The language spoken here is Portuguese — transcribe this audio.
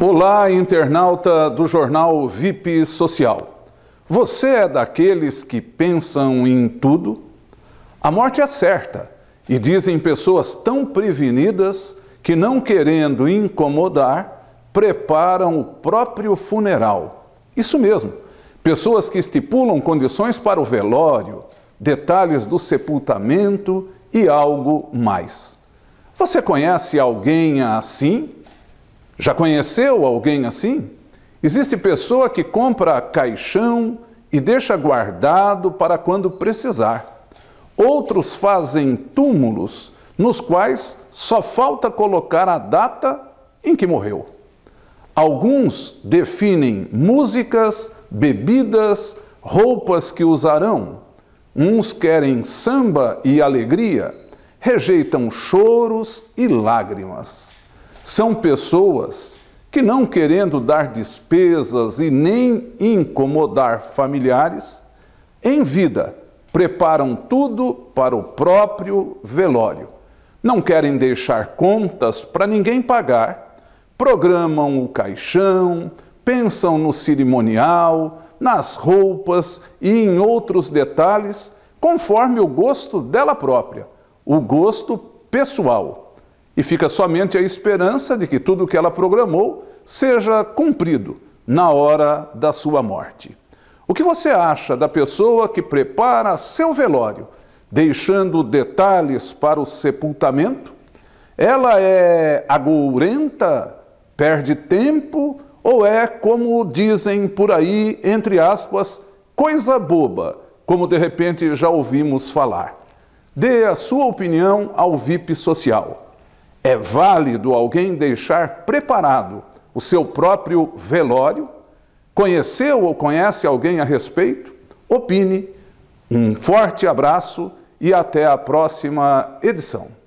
Olá, internauta do jornal VIP Social. Você é daqueles que pensam em tudo? A morte é certa e dizem pessoas tão prevenidas que, não querendo incomodar, preparam o próprio funeral. Isso mesmo, pessoas que estipulam condições para o velório, detalhes do sepultamento e algo mais. Você conhece alguém assim? Já conheceu alguém assim? Existe pessoa que compra caixão e deixa guardado para quando precisar. Outros fazem túmulos nos quais só falta colocar a data em que morreu. Alguns definem músicas, bebidas, roupas que usarão. Uns querem samba e alegria, rejeitam choros e lágrimas. São pessoas que, não querendo dar despesas e nem incomodar familiares, em vida preparam tudo para o próprio velório. Não querem deixar contas para ninguém pagar, programam o caixão, pensam no cerimonial, nas roupas e em outros detalhes, conforme o gosto dela própria, o gosto pessoal e fica somente a esperança de que tudo o que ela programou seja cumprido na hora da sua morte. O que você acha da pessoa que prepara seu velório, deixando detalhes para o sepultamento? Ela é agourenta, perde tempo ou é, como dizem por aí, entre aspas, coisa boba, como de repente já ouvimos falar? Dê a sua opinião ao VIP Social. É válido alguém deixar preparado o seu próprio velório? Conheceu ou conhece alguém a respeito? Opine. Um forte abraço e até a próxima edição.